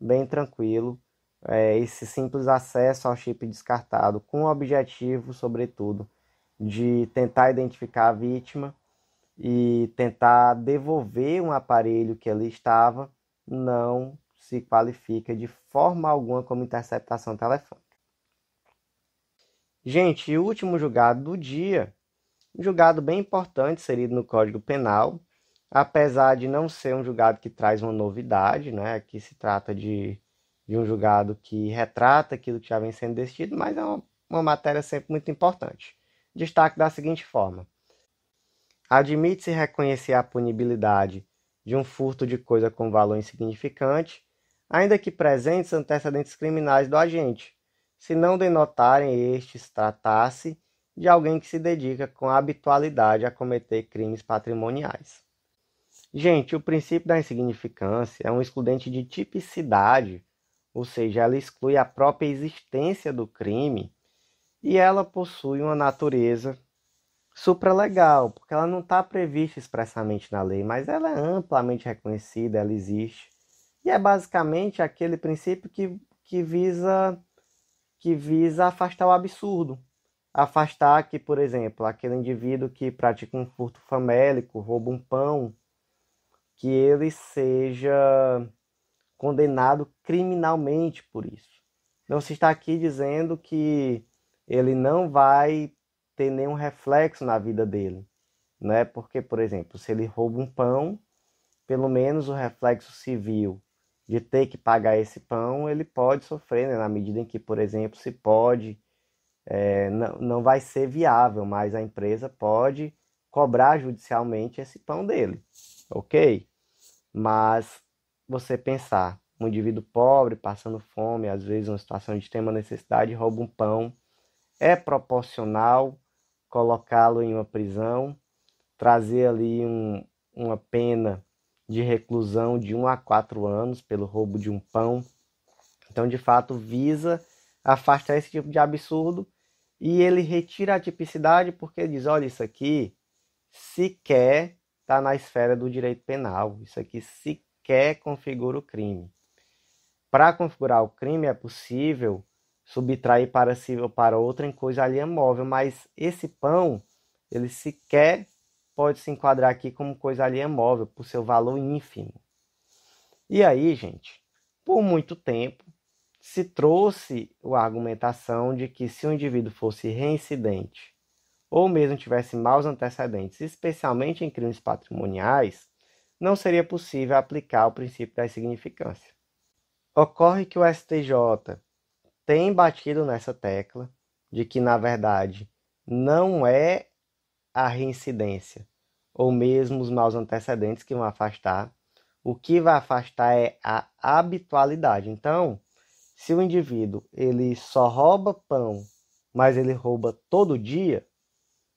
bem tranquilo é, esse simples acesso ao chip descartado, com o objetivo, sobretudo, de tentar identificar a vítima e tentar devolver um aparelho que ali estava, não se qualifica de forma alguma como interceptação telefônica. Gente, o último julgado do dia, um julgado bem importante inserido no Código Penal, apesar de não ser um julgado que traz uma novidade, né? Aqui se trata de, de um julgado que retrata aquilo que já vem sendo decidido, mas é uma, uma matéria sempre muito importante destaque da seguinte forma: admite-se reconhecer a punibilidade de um furto de coisa com valor insignificante, ainda que presentes antecedentes criminais do agente, se não denotarem estes tratasse de alguém que se dedica com habitualidade a cometer crimes patrimoniais. Gente, o princípio da insignificância é um excludente de tipicidade, ou seja, ela exclui a própria existência do crime e ela possui uma natureza supralegal, porque ela não está prevista expressamente na lei, mas ela é amplamente reconhecida, ela existe. E é basicamente aquele princípio que, que visa que visa afastar o absurdo. Afastar que, por exemplo, aquele indivíduo que pratica um furto famélico, rouba um pão, que ele seja condenado criminalmente por isso. Não se está aqui dizendo que ele não vai ter nenhum reflexo na vida dele, né? Porque, por exemplo, se ele rouba um pão, pelo menos o reflexo civil de ter que pagar esse pão ele pode sofrer, né? na medida em que, por exemplo, se pode, é, não, não vai ser viável, mas a empresa pode cobrar judicialmente esse pão dele, ok? Mas você pensar, um indivíduo pobre passando fome, às vezes uma situação de extrema necessidade, rouba um pão é proporcional colocá-lo em uma prisão, trazer ali um, uma pena de reclusão de um a quatro anos pelo roubo de um pão. Então, de fato, visa afastar esse tipo de absurdo e ele retira a tipicidade porque diz: olha, isso aqui sequer está na esfera do direito penal, isso aqui sequer configura o crime. Para configurar o crime, é possível subtrair para si ou para outra coisa ali é móvel, mas esse pão, ele sequer pode se enquadrar aqui como coisa ali é móvel, por seu valor ínfimo. E aí, gente, por muito tempo se trouxe a argumentação de que se o indivíduo fosse reincidente ou mesmo tivesse maus antecedentes, especialmente em crimes patrimoniais, não seria possível aplicar o princípio da insignificância. Ocorre que o STJ, tem batido nessa tecla de que, na verdade, não é a reincidência ou mesmo os maus antecedentes que vão afastar. O que vai afastar é a habitualidade. Então, se o indivíduo ele só rouba pão, mas ele rouba todo dia,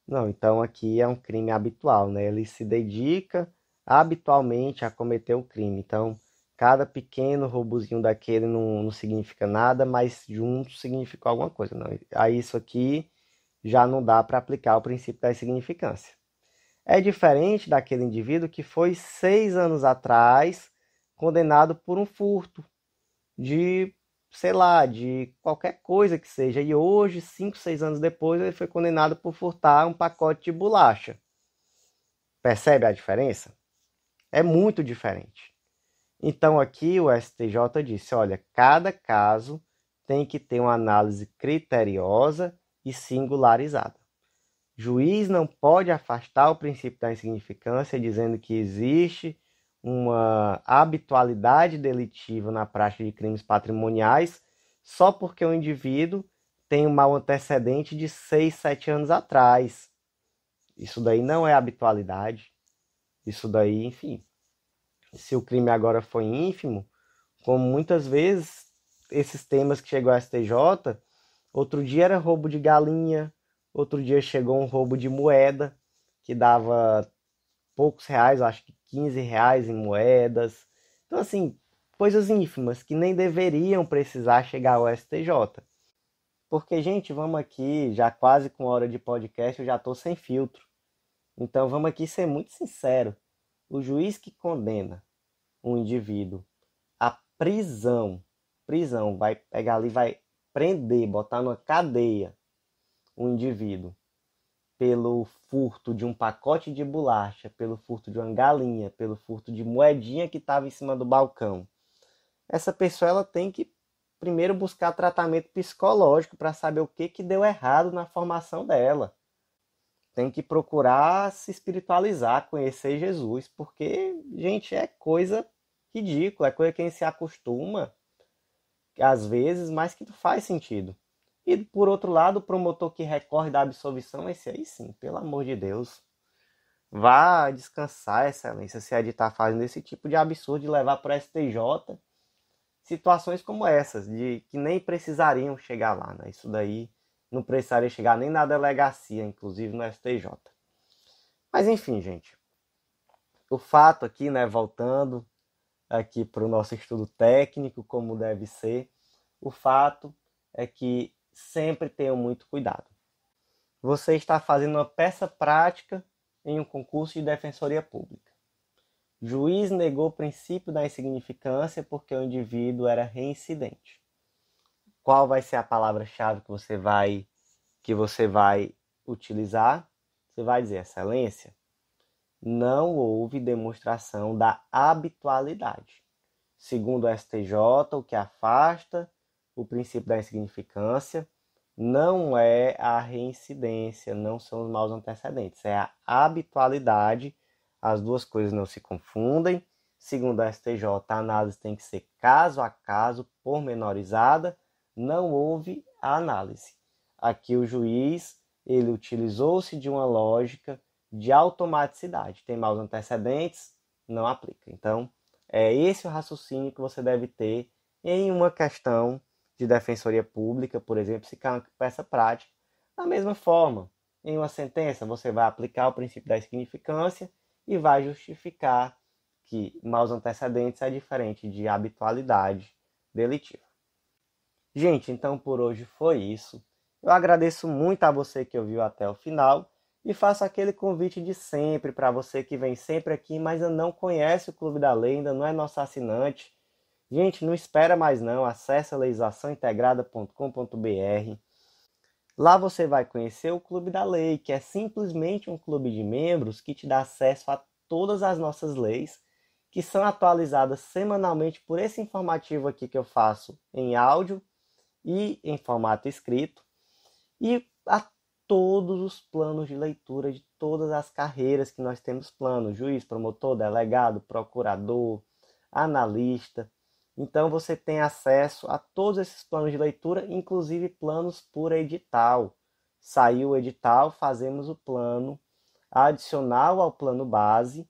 não, então aqui é um crime habitual, né? Ele se dedica habitualmente a cometer o crime. Então, cada pequeno robozinho daquele não, não significa nada, mas juntos significou alguma coisa. Não. Aí isso aqui já não dá para aplicar o princípio da significância. É diferente daquele indivíduo que foi seis anos atrás condenado por um furto de, sei lá, de qualquer coisa que seja. E hoje, cinco, seis anos depois, ele foi condenado por furtar um pacote de bolacha. Percebe a diferença? É muito diferente. Então aqui o STJ disse: olha, cada caso tem que ter uma análise criteriosa e singularizada. Juiz não pode afastar o princípio da insignificância dizendo que existe uma habitualidade delitiva na prática de crimes patrimoniais só porque o indivíduo tem um mau antecedente de 6, 7 anos atrás. Isso daí não é habitualidade. Isso daí, enfim, se o crime agora foi ínfimo, como muitas vezes esses temas que chegou ao STJ, outro dia era roubo de galinha, outro dia chegou um roubo de moeda, que dava poucos reais, acho que 15 reais em moedas. Então, assim, coisas ínfimas que nem deveriam precisar chegar ao STJ. Porque, gente, vamos aqui, já quase com hora de podcast, eu já tô sem filtro. Então, vamos aqui ser muito sincero o juiz que condena um indivíduo à prisão, prisão, vai pegar ali, vai prender, botar numa cadeia um indivíduo pelo furto de um pacote de bolacha, pelo furto de uma galinha, pelo furto de moedinha que estava em cima do balcão. Essa pessoa ela tem que primeiro buscar tratamento psicológico para saber o que, que deu errado na formação dela tem que procurar se espiritualizar, conhecer Jesus, porque, gente, é coisa ridícula, é coisa que a gente se acostuma, às vezes, mas que faz sentido. E, por outro lado, o promotor que recorre da absolvição, esse aí sim, pelo amor de Deus. Vá descansar, excelência, se a é de estar tá fazendo esse tipo de absurdo de levar para o STJ situações como essas, de que nem precisariam chegar lá, né? Isso daí não precisaria chegar nem na delegacia, inclusive no STJ. Mas enfim, gente. O fato aqui, né, voltando aqui para o nosso estudo técnico, como deve ser, o fato é que sempre tenham muito cuidado. Você está fazendo uma peça prática em um concurso de defensoria pública. Juiz negou o princípio da insignificância porque o indivíduo era reincidente qual vai ser a palavra-chave que você vai que você vai utilizar? Você vai dizer, excelência, não houve demonstração da habitualidade. Segundo o STJ, o que afasta o princípio da insignificância não é a reincidência, não são os maus antecedentes, é a habitualidade. As duas coisas não se confundem. Segundo a STJ, a análise tem que ser caso a caso, pormenorizada não houve análise. Aqui o juiz ele utilizou-se de uma lógica de automaticidade. Tem maus antecedentes, não aplica. Então, é esse o raciocínio que você deve ter em uma questão de defensoria pública, por exemplo, se cai uma peça prática. Da mesma forma, em uma sentença, você vai aplicar o princípio da significância e vai justificar que maus antecedentes é diferente de habitualidade delitiva. Gente, então por hoje foi isso. Eu agradeço muito a você que ouviu até o final e faço aquele convite de sempre para você que vem sempre aqui, mas não conhece o Clube da Lenda, não é nosso assinante. Gente, não espera mais não, acesse legislaçãointegrada.com.br. Lá você vai conhecer o Clube da Lei, que é simplesmente um clube de membros que te dá acesso a todas as nossas leis, que são atualizadas semanalmente por esse informativo aqui que eu faço em áudio e em formato escrito, e a todos os planos de leitura de todas as carreiras que nós temos plano, juiz, promotor, delegado, procurador, analista. Então você tem acesso a todos esses planos de leitura, inclusive planos por edital. Saiu o edital, fazemos o plano adicional ao plano base,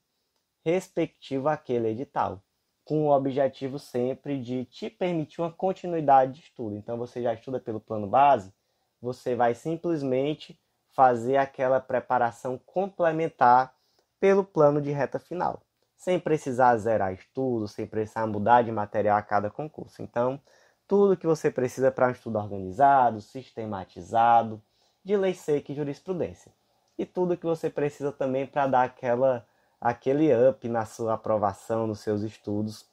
respectivo àquele edital com o objetivo sempre de te permitir uma continuidade de estudo. Então você já estuda pelo plano base, você vai simplesmente fazer aquela preparação complementar pelo plano de reta final, sem precisar zerar estudo, sem precisar mudar de material a cada concurso. Então, tudo que você precisa para um estudo organizado, sistematizado, de lei seca e jurisprudência. E tudo que você precisa também para dar aquela aquele up na sua aprovação, nos seus estudos.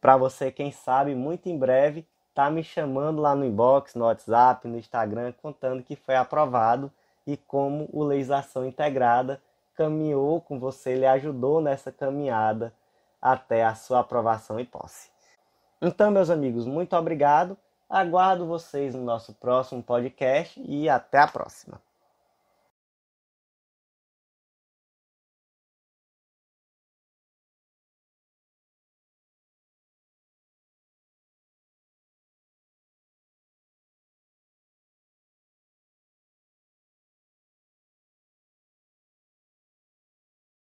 Para você, quem sabe, muito em breve, tá me chamando lá no inbox, no WhatsApp, no Instagram, contando que foi aprovado e como o Legislação Integrada caminhou com você, ele ajudou nessa caminhada até a sua aprovação e posse. Então, meus amigos, muito obrigado. Aguardo vocês no nosso próximo podcast e até a próxima.